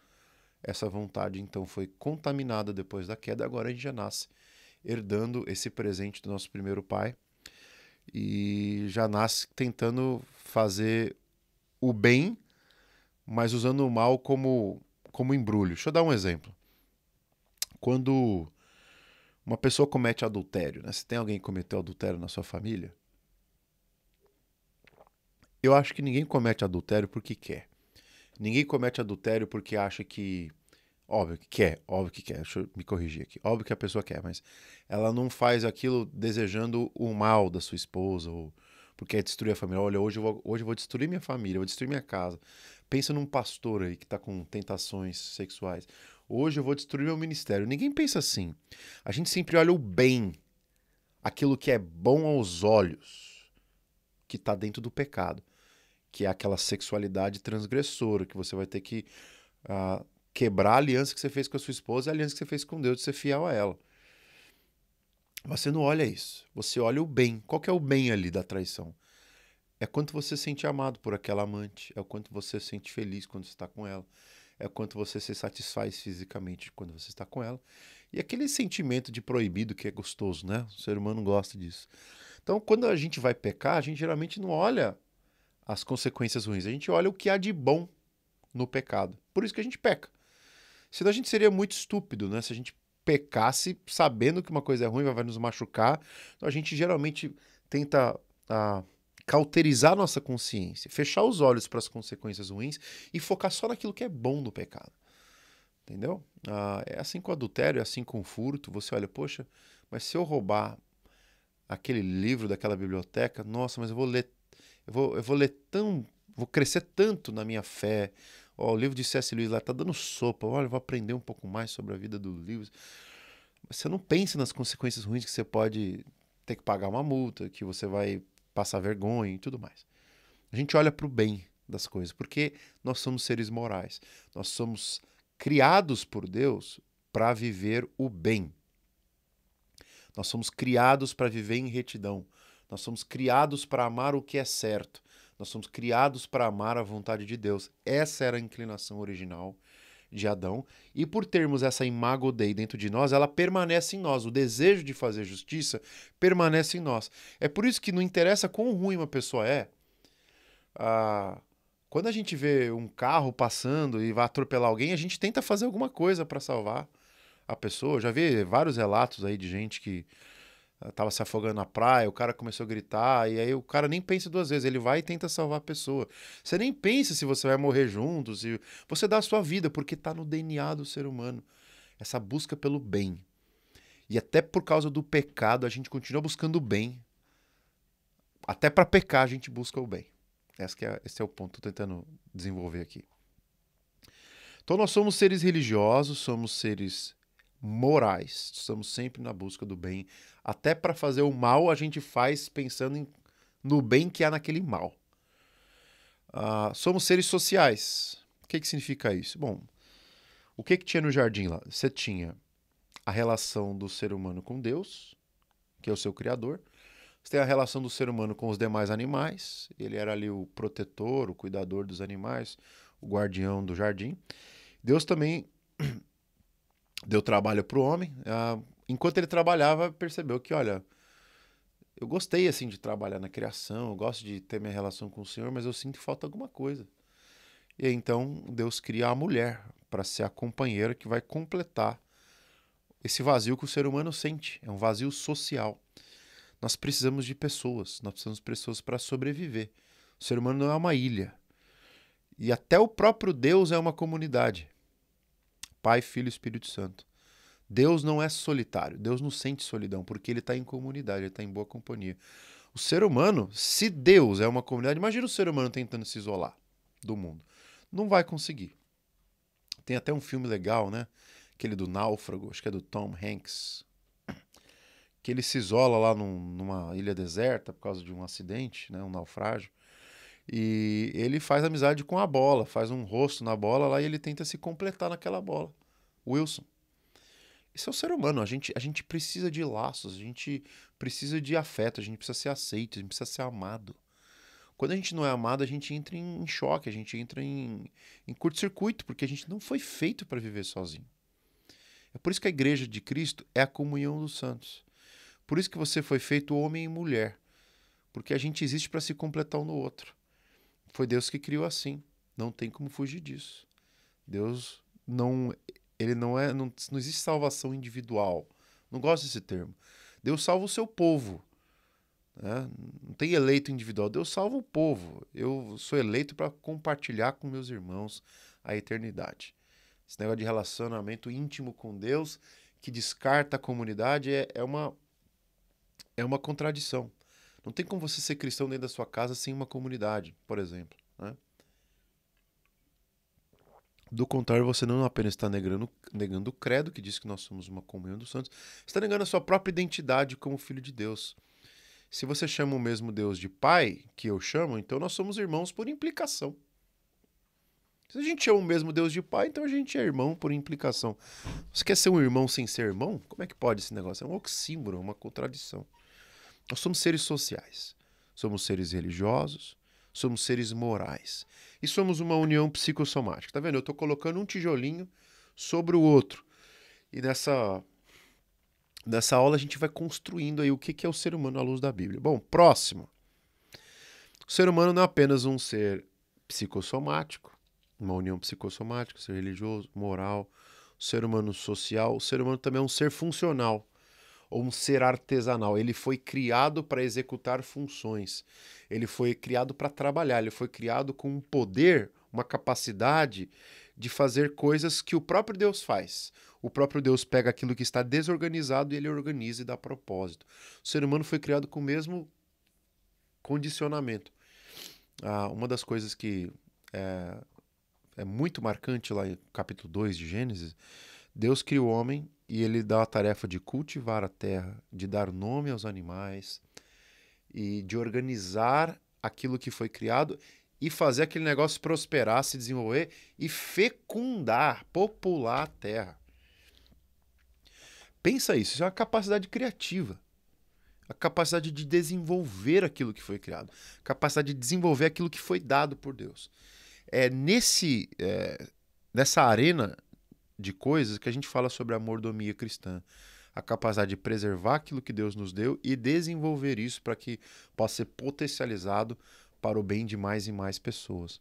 Speaker 1: Essa vontade então foi contaminada depois da queda, agora a gente já nasce herdando esse presente do nosso primeiro pai e já nasce tentando fazer o bem, mas usando o mal como como embrulho. Deixa eu dar um exemplo quando uma pessoa comete adultério, né? Se tem alguém que cometeu adultério na sua família, eu acho que ninguém comete adultério porque quer. Ninguém comete adultério porque acha que. Óbvio que quer, óbvio que quer, deixa eu me corrigir aqui. Óbvio que a pessoa quer, mas ela não faz aquilo desejando o mal da sua esposa ou porque é destruir a família. Olha, hoje eu vou, hoje eu vou destruir minha família, vou destruir minha casa. Pensa num pastor aí que está com tentações sexuais. Hoje eu vou destruir meu ministério. Ninguém pensa assim. A gente sempre olha o bem, aquilo que é bom aos olhos, que está dentro do pecado, que é aquela sexualidade transgressora, que você vai ter que uh, quebrar a aliança que você fez com a sua esposa e a aliança que você fez com Deus de ser fiel a ela. Você não olha isso. Você olha o bem. Qual que é o bem ali da traição? É quanto você sente amado por aquela amante, é o quanto você sente feliz quando está com ela, é o quanto você se satisfaz fisicamente quando você está com ela. E aquele sentimento de proibido que é gostoso, né? O ser humano gosta disso. Então, quando a gente vai pecar, a gente geralmente não olha as consequências ruins, a gente olha o que há de bom no pecado. Por isso que a gente peca. Senão a gente seria muito estúpido, né? Se a gente pecasse sabendo que uma coisa é ruim, vai nos machucar. Então a gente geralmente tenta. Ah, cauterizar nossa consciência, fechar os olhos para as consequências ruins e focar só naquilo que é bom do pecado. Entendeu? Ah, é assim com o adultério, é assim com o furto. Você olha, poxa, mas se eu roubar aquele livro daquela biblioteca, nossa, mas eu vou ler, eu vou, eu vou ler tão, vou crescer tanto na minha fé. o livro de C.S. Lewis lá tá dando sopa. Olha, eu vou aprender um pouco mais sobre a vida do livro. Mas você não pensa nas consequências ruins que você pode ter que pagar uma multa, que você vai passar vergonha e tudo mais. A gente olha para o bem das coisas, porque nós somos seres morais. Nós somos criados por Deus para viver o bem. Nós somos criados para viver em retidão. Nós somos criados para amar o que é certo. Nós somos criados para amar a vontade de Deus. Essa era a inclinação original de Adão. E por termos essa imago dei dentro de nós, ela permanece em nós. O desejo de fazer justiça permanece em nós. É por isso que não interessa quão ruim uma pessoa é. Ah, quando a gente vê um carro passando e vai atropelar alguém, a gente tenta fazer alguma coisa para salvar a pessoa. Eu já vi vários relatos aí de gente que tava se afogando na praia, o cara começou a gritar, e aí o cara nem pensa duas vezes, ele vai e tenta salvar a pessoa. Você nem pensa se você vai morrer junto, se você dá a sua vida, porque está no DNA do ser humano. Essa busca pelo bem. E até por causa do pecado, a gente continua buscando o bem. Até para pecar, a gente busca o bem. Esse, é, esse é o ponto que eu tô tentando desenvolver aqui. Então, nós somos seres religiosos, somos seres morais. Estamos sempre na busca do bem, até para fazer o mal, a gente faz pensando em, no bem que há naquele mal. Uh, somos seres sociais. O que, que significa isso? Bom, o que, que tinha no jardim lá? Você tinha a relação do ser humano com Deus, que é o seu criador. Você tem a relação do ser humano com os demais animais. Ele era ali o protetor, o cuidador dos animais, o guardião do jardim. Deus também deu trabalho para o homem. Ah, enquanto ele trabalhava, percebeu que, olha, eu gostei assim de trabalhar na criação, eu gosto de ter minha relação com o Senhor, mas eu sinto falta alguma coisa. E então Deus cria a mulher para ser a companheira que vai completar esse vazio que o ser humano sente, é um vazio social. Nós precisamos de pessoas, nós precisamos de pessoas para sobreviver. O ser humano não é uma ilha. E até o próprio Deus é uma comunidade. Pai, Filho e Espírito Santo. Deus não é solitário, Deus não sente solidão, porque ele está em comunidade, ele está em boa companhia. O ser humano, se Deus é uma comunidade, imagina o ser humano tentando se isolar do mundo. Não vai conseguir. Tem até um filme legal, né? Aquele do Náufrago, acho que é do Tom Hanks. Que ele se isola lá num, numa ilha deserta por causa de um acidente, né? Um naufrágio. E ele faz amizade com a bola, faz um rosto na bola lá e ele tenta se completar naquela bola. Wilson. Esse é o ser humano. A gente, a gente precisa de laços, a gente precisa de afeto, a gente precisa ser aceito, a gente precisa ser amado. Quando a gente não é amado, a gente entra em choque, a gente entra em, em curto-circuito, porque a gente não foi feito para viver sozinho. É por isso que a igreja de Cristo é a comunhão dos santos. Por isso que você foi feito homem e mulher. Porque a gente existe para se completar um no outro. Foi Deus que criou assim. Não tem como fugir disso. Deus não ele não é, não, não existe salvação individual. Não gosto desse termo. Deus salva o seu povo. Né? Não tem eleito individual. Deus salva o povo. Eu sou eleito para compartilhar com meus irmãos a eternidade. Esse negócio de relacionamento íntimo com Deus que descarta a comunidade é, é, uma, é uma contradição. Não tem como você ser cristão dentro da sua casa sem uma comunidade, por exemplo. Né? Do contrário, você não apenas está negando, negando o credo, que diz que nós somos uma comunhão dos santos, está negando a sua própria identidade como filho de Deus. Se você chama o mesmo Deus de pai, que eu chamo, então nós somos irmãos por implicação. Se a gente chama o mesmo Deus de pai, então a gente é irmão por implicação. Você quer ser um irmão sem ser irmão? Como é que pode esse negócio? É um oxímoro é uma contradição. Nós somos seres sociais, somos seres religiosos, somos seres morais. E somos uma união psicossomática. Tá vendo? Eu estou colocando um tijolinho sobre o outro. E nessa, nessa aula a gente vai construindo aí o que, que é o ser humano à luz da Bíblia. Bom, próximo. O ser humano não é apenas um ser psicossomático, uma união psicossomática, ser religioso, moral, ser humano social, o ser humano também é um ser funcional ou um ser artesanal. Ele foi criado para executar funções. Ele foi criado para trabalhar. Ele foi criado com um poder, uma capacidade de fazer coisas que o próprio Deus faz. O próprio Deus pega aquilo que está desorganizado e ele organiza e dá propósito. O ser humano foi criado com o mesmo condicionamento. Ah, uma das coisas que é, é muito marcante lá em capítulo 2 de Gênesis Deus cria o homem e ele dá a tarefa de cultivar a terra, de dar nome aos animais e de organizar aquilo que foi criado e fazer aquele negócio prosperar, se desenvolver e fecundar, popular a terra. Pensa isso, isso é uma capacidade criativa. A capacidade de desenvolver aquilo que foi criado, capacidade de desenvolver aquilo que foi dado por Deus. É nesse é, nessa arena de coisas que a gente fala sobre a mordomia cristã. A capacidade de preservar aquilo que Deus nos deu e desenvolver isso para que possa ser potencializado para o bem de mais e mais pessoas.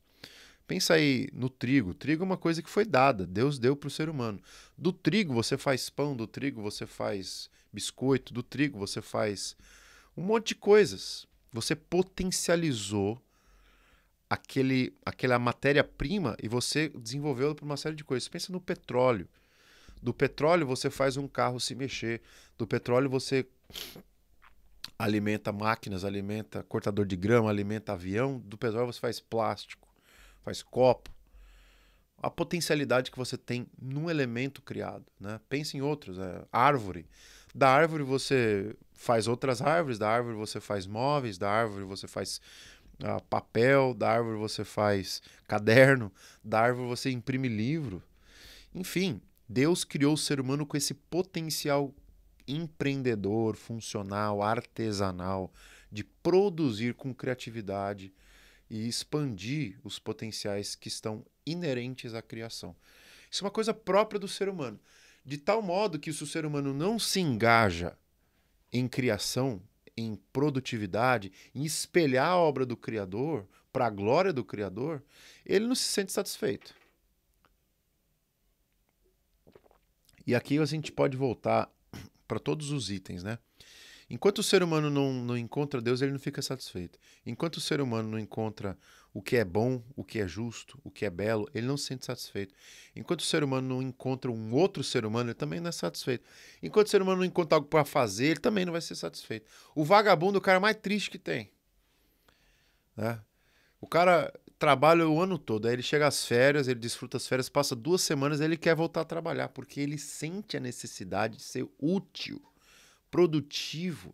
Speaker 1: Pensa aí no trigo. O trigo é uma coisa que foi dada, Deus deu para o ser humano. Do trigo você faz pão, do trigo você faz biscoito, do trigo você faz um monte de coisas. Você potencializou aquele, aquela matéria-prima e você desenvolveu para uma série de coisas. Pensa no petróleo. Do petróleo você faz um carro se mexer. Do petróleo você alimenta máquinas, alimenta cortador de grama, alimenta avião. Do petróleo você faz plástico, faz copo. A potencialidade que você tem num elemento criado, né? Pensa em outros, né? árvore. Da árvore você faz outras árvores, da árvore você faz móveis, da árvore você faz a papel, da árvore você faz caderno, da árvore você imprime livro. Enfim, Deus criou o ser humano com esse potencial empreendedor, funcional, artesanal, de produzir com criatividade e expandir os potenciais que estão inerentes à criação. Isso é uma coisa própria do ser humano. De tal modo que, se o ser humano não se engaja em criação, em produtividade, em espelhar a obra do Criador, para a glória do Criador, ele não se sente satisfeito. E aqui a gente pode voltar para todos os itens, né? Enquanto o ser humano não, não encontra Deus, ele não fica satisfeito. Enquanto o ser humano não encontra o que é bom, o que é justo, o que é belo, ele não se sente satisfeito. Enquanto o ser humano não encontra um outro ser humano, ele também não é satisfeito. Enquanto o ser humano não encontra algo para fazer, ele também não vai ser satisfeito. O vagabundo é o cara mais triste que tem. Né? O cara trabalha o ano todo, aí ele chega às férias, ele desfruta as férias, passa duas semanas, ele quer voltar a trabalhar, porque ele sente a necessidade de ser útil, produtivo.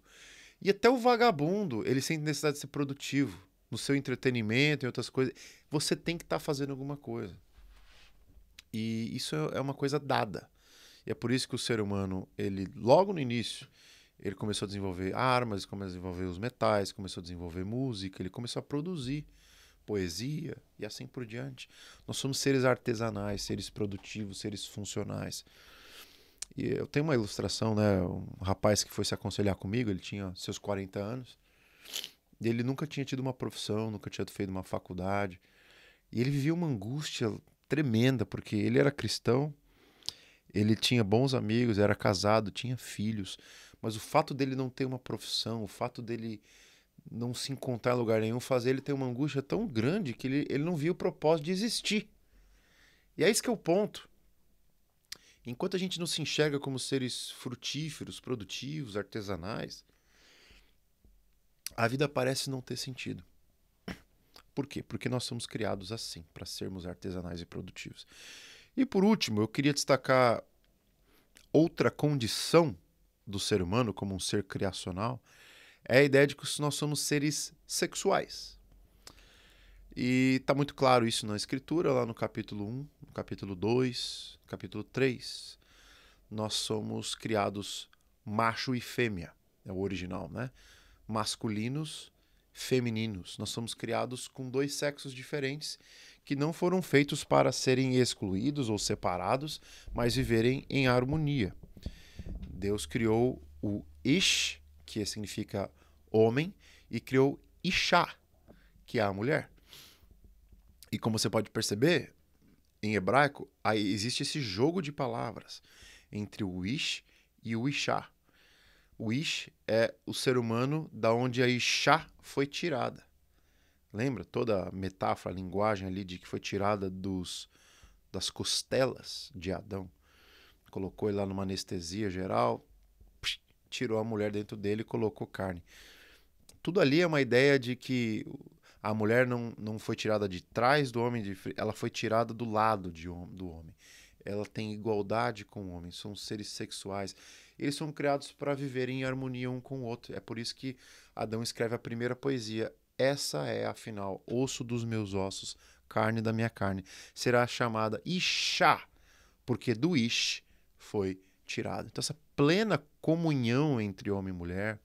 Speaker 1: E até o vagabundo, ele sente necessidade de ser produtivo no seu entretenimento, em outras coisas, você tem que estar tá fazendo alguma coisa. E isso é, é uma coisa dada. E é por isso que o ser humano, ele logo no início, ele começou a desenvolver armas, começou a desenvolver os metais, começou a desenvolver música, ele começou a produzir poesia e assim por diante. Nós somos seres artesanais, seres produtivos, seres funcionais. E eu tenho uma ilustração, né? Um rapaz que foi se aconselhar comigo, ele tinha seus 40 anos. Ele nunca tinha tido uma profissão, nunca tinha feito uma faculdade. E ele vivia uma angústia tremenda, porque ele era cristão, ele tinha bons amigos, era casado, tinha filhos, mas o fato dele não ter uma profissão, o fato dele não se encontrar em lugar nenhum, fazer ele ter uma angústia tão grande que ele, ele não via o propósito de existir. E é isso que é o ponto. Enquanto a gente não se enxerga como seres frutíferos, produtivos, artesanais, a vida parece não ter sentido. Por quê? Porque nós somos criados assim, para sermos artesanais e produtivos. E por último, eu queria destacar outra condição do ser humano como um ser criacional, é a ideia de que nós somos seres sexuais. E está muito claro isso na escritura, lá no capítulo 1, no capítulo 2, no capítulo 3. Nós somos criados macho e fêmea, é o original, né? masculinos, femininos. Nós somos criados com dois sexos diferentes que não foram feitos para serem excluídos ou separados, mas viverem em harmonia. Deus criou o Ish, que significa homem, e criou Isha, que é a mulher. E como você pode perceber, em hebraico existe esse jogo de palavras entre o Ish e o Ishá. O Ish é o ser humano da onde a Ishá foi tirada. Lembra toda a metáfora, a linguagem ali de que foi tirada dos das costelas de Adão? Colocou ele lá numa anestesia geral, tirou a mulher dentro dele e colocou carne. Tudo ali é uma ideia de que a mulher não, não foi tirada de trás do homem, de, ela foi tirada do lado de, do homem. Ela tem igualdade com o homem, são seres sexuais eles são criados para viver em harmonia um com o outro. É por isso que Adão escreve a primeira poesia. Essa é, afinal, osso dos meus ossos, carne da minha carne. Será chamada Ixá, porque do Ish foi tirado. Então, essa plena comunhão entre homem e mulher,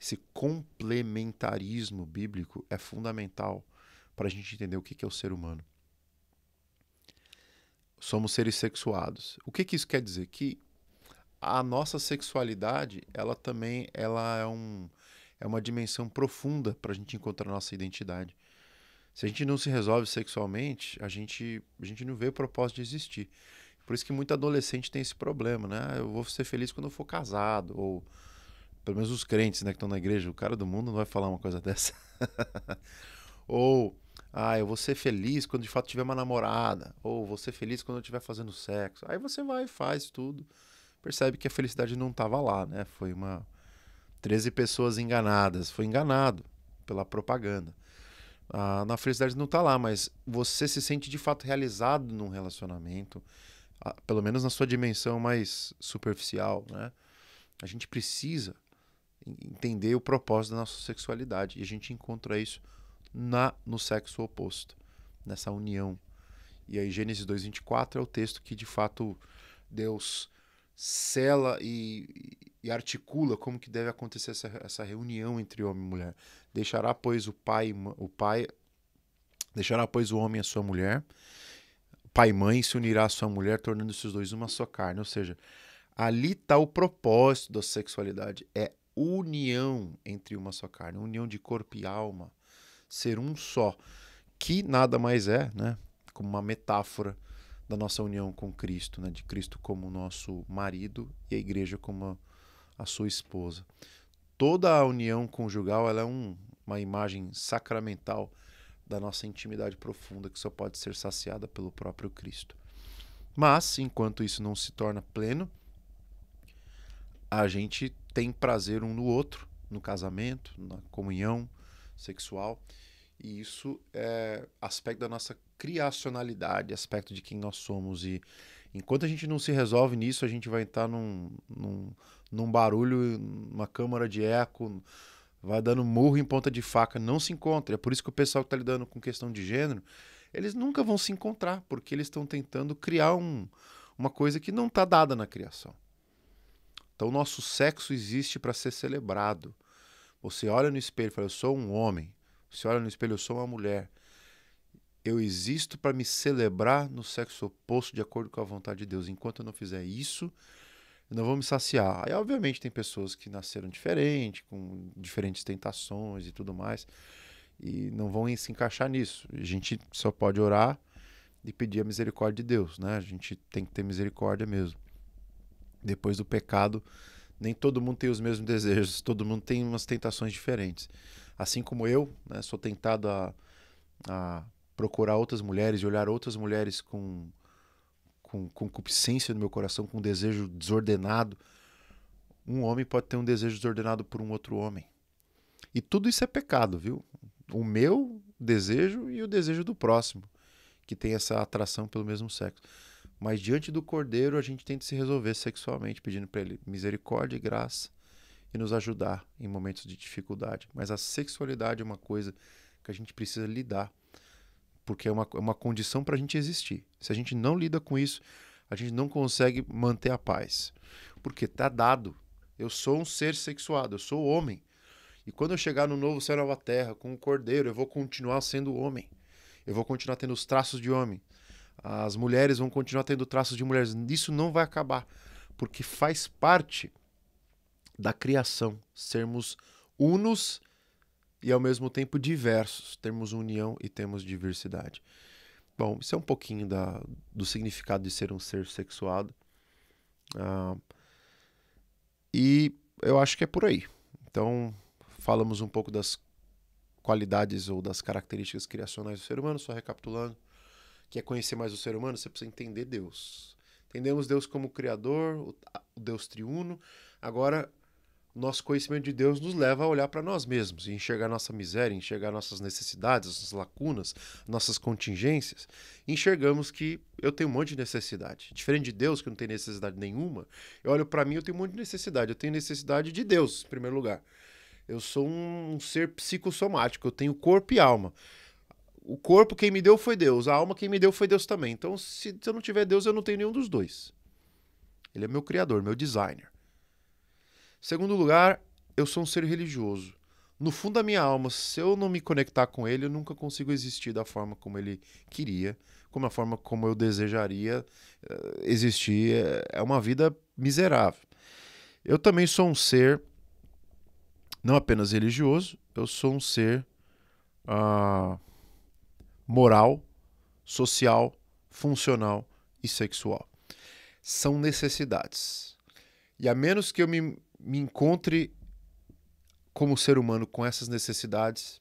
Speaker 1: esse complementarismo bíblico é fundamental para a gente entender o que é o ser humano. Somos seres sexuados. O que, que isso quer dizer? Que a nossa sexualidade, ela também ela é, um, é uma dimensão profunda para a gente encontrar a nossa identidade. Se a gente não se resolve sexualmente, a gente, a gente não vê o propósito de existir. Por isso que muito adolescente tem esse problema, né? Ah, eu vou ser feliz quando eu for casado, ou pelo menos os crentes né, que estão na igreja, o cara do mundo não vai falar uma coisa dessa. ou, ah, eu vou ser feliz quando de fato tiver uma namorada, ou vou ser feliz quando eu estiver fazendo sexo. Aí você vai e faz tudo percebe que a felicidade não estava lá, né? Foi uma 13 pessoas enganadas, foi enganado pela propaganda. Ah, na felicidade não está lá, mas você se sente de fato realizado num relacionamento, pelo menos na sua dimensão mais superficial, né? A gente precisa entender o propósito da nossa sexualidade e a gente encontra isso na no sexo oposto, nessa união. E aí Gênesis 2:24 é o texto que de fato Deus cela e, e articula como que deve acontecer essa, essa reunião entre homem e mulher. Deixará, pois, o pai, o pai deixará, pois, o homem a sua mulher, pai e mãe se unirá à sua mulher, tornando-se os dois uma só carne. Ou seja, ali está o propósito da sexualidade, é união entre uma só carne, união de corpo e alma, ser um só, que nada mais é, né? Como uma metáfora da nossa união com Cristo, né? de Cristo como nosso marido e a igreja como a, a sua esposa. Toda a união conjugal ela é um, uma imagem sacramental da nossa intimidade profunda que só pode ser saciada pelo próprio Cristo. Mas, enquanto isso não se torna pleno, a gente tem prazer um no outro, no casamento, na comunhão sexual, e isso é aspecto da nossa criacionalidade, aspecto de quem nós somos. E enquanto a gente não se resolve nisso, a gente vai estar num, num, num barulho, numa câmara de eco, vai dando murro em ponta de faca, não se encontra. É por isso que o pessoal que está lidando com questão de gênero, eles nunca vão se encontrar, porque eles estão tentando criar um, uma coisa que não está dada na criação. Então, o nosso sexo existe para ser celebrado. Você olha no espelho e fala: Eu sou um homem. Você olha no espelho, eu sou uma mulher. Eu existo para me celebrar no sexo oposto de acordo com a vontade de Deus. Enquanto eu não fizer isso, eu não vou me saciar. Aí, obviamente, tem pessoas que nasceram diferente, com diferentes tentações e tudo mais, e não vão se encaixar nisso. A gente só pode orar e pedir a misericórdia de Deus, né? A gente tem que ter misericórdia mesmo. Depois do pecado, nem todo mundo tem os mesmos desejos, todo mundo tem umas tentações diferentes. Assim como eu, né, sou tentado a, a procurar outras mulheres e olhar outras mulheres com, com, com concupiscência no meu coração, com um desejo desordenado. Um homem pode ter um desejo desordenado por um outro homem. E tudo isso é pecado, viu? O meu desejo e o desejo do próximo, que tem essa atração pelo mesmo sexo. Mas diante do Cordeiro, a gente tem que se resolver sexualmente, pedindo para ele misericórdia e graça e nos ajudar em momentos de dificuldade. Mas a sexualidade é uma coisa que a gente precisa lidar, porque é uma, é uma condição para a gente existir. Se a gente não lida com isso, a gente não consegue manter a paz. Porque tá dado. Eu sou um ser sexuado, eu sou homem. E quando eu chegar no novo céu e nova terra com o cordeiro, eu vou continuar sendo homem. Eu vou continuar tendo os traços de homem. As mulheres vão continuar tendo traços de mulheres. Isso não vai acabar, porque faz parte da criação sermos unos e ao mesmo tempo diversos. Temos união e temos diversidade. Bom, isso é um pouquinho da, do significado de ser um ser sexuado. Ah, e eu acho que é por aí. Então, falamos um pouco das qualidades ou das características criacionais do ser humano, só recapitulando que é conhecer mais o ser humano, você precisa entender Deus. Entendemos Deus como Criador, o Deus triuno. Agora, nosso conhecimento de Deus nos leva a olhar para nós mesmos, e enxergar nossa miséria, enxergar nossas necessidades, nossas lacunas, nossas contingências. Enxergamos que eu tenho um monte de necessidade. Diferente de Deus, que não tem necessidade nenhuma, eu olho para mim, eu tenho um monte de necessidade. Eu tenho necessidade de Deus, em primeiro lugar. Eu sou um ser psicossomático, eu tenho corpo e alma o corpo quem me deu foi Deus, a alma quem me deu foi Deus também. Então, se, se eu não tiver Deus, eu não tenho nenhum dos dois. Ele é meu criador, meu designer. Segundo lugar, eu sou um ser religioso. No fundo da minha alma, se eu não me conectar com ele, eu nunca consigo existir da forma como ele queria, como a forma como eu desejaria eh, existir. É, é uma vida miserável. Eu também sou um ser não apenas religioso, eu sou um ser. Uh, moral, social, funcional e sexual. São necessidades. E a menos que eu me, me encontre como ser humano com essas necessidades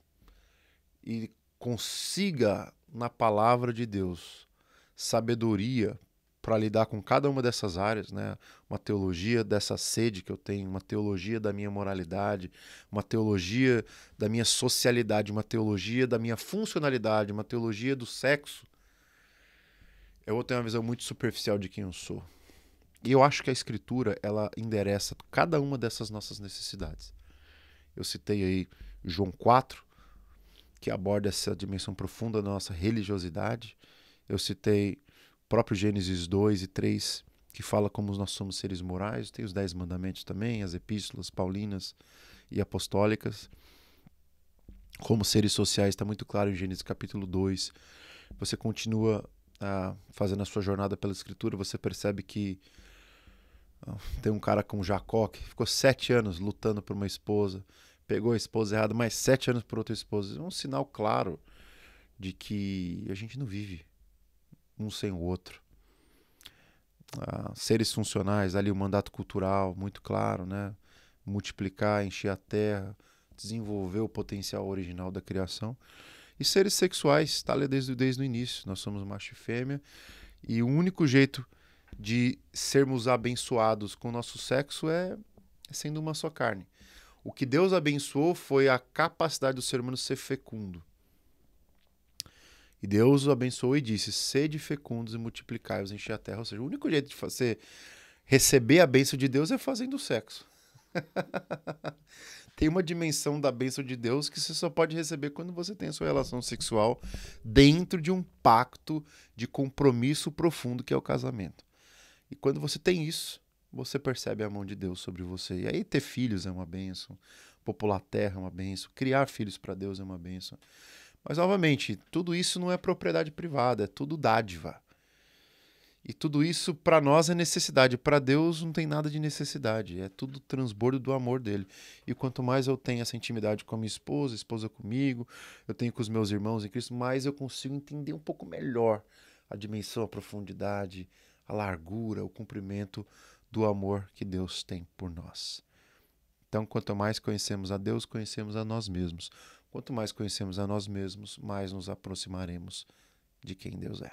Speaker 1: e consiga, na palavra de Deus, sabedoria para lidar com cada uma dessas áreas, né? Uma teologia dessa sede que eu tenho, uma teologia da minha moralidade, uma teologia da minha socialidade, uma teologia da minha funcionalidade, uma teologia do sexo. Eu vou ter uma visão muito superficial de quem eu sou. E eu acho que a escritura, ela endereça cada uma dessas nossas necessidades. Eu citei aí João 4, que aborda essa dimensão profunda da nossa religiosidade. Eu citei próprio Gênesis 2 e 3, que fala como nós somos seres morais, tem os Dez Mandamentos também, as epístolas paulinas e apostólicas. Como seres sociais, está muito claro em Gênesis capítulo 2. Você continua ah, fazendo a sua jornada pela Escritura, você percebe que ah, tem um cara como Jacó que ficou sete anos lutando por uma esposa, pegou a esposa errada, mais sete anos por outra esposa. É um sinal claro de que a gente não vive um sem o outro. Ah, seres funcionais, ali o mandato cultural, muito claro, né? Multiplicar, encher a terra, desenvolver o potencial original da criação. E seres sexuais, está ali desde, desde o início. Nós somos macho e fêmea. E o único jeito de sermos abençoados com o nosso sexo é sendo uma só carne. O que Deus abençoou foi a capacidade do ser humano ser fecundo. E Deus o abençoou e disse: Sede fecundos e multiplicai-vos, encher a terra. Ou seja, o único jeito de você receber a bênção de Deus é fazendo sexo. tem uma dimensão da bênção de Deus que você só pode receber quando você tem a sua relação sexual dentro de um pacto de compromisso profundo que é o casamento. E quando você tem isso, você percebe a mão de Deus sobre você. E aí ter filhos é uma bênção, popular a terra é uma bênção, criar filhos para Deus é uma bênção. Mas, novamente, tudo isso não é propriedade privada, é tudo dádiva. E tudo isso para nós é necessidade, para Deus não tem nada de necessidade, é tudo transbordo do amor dele. E quanto mais eu tenho essa intimidade com a minha esposa, a esposa comigo, eu tenho com os meus irmãos em Cristo, mais eu consigo entender um pouco melhor a dimensão, a profundidade, a largura, o comprimento do amor que Deus tem por nós. Então, quanto mais conhecemos a Deus, conhecemos a nós mesmos. Quanto mais conhecemos a nós mesmos, mais nos aproximaremos de quem Deus é.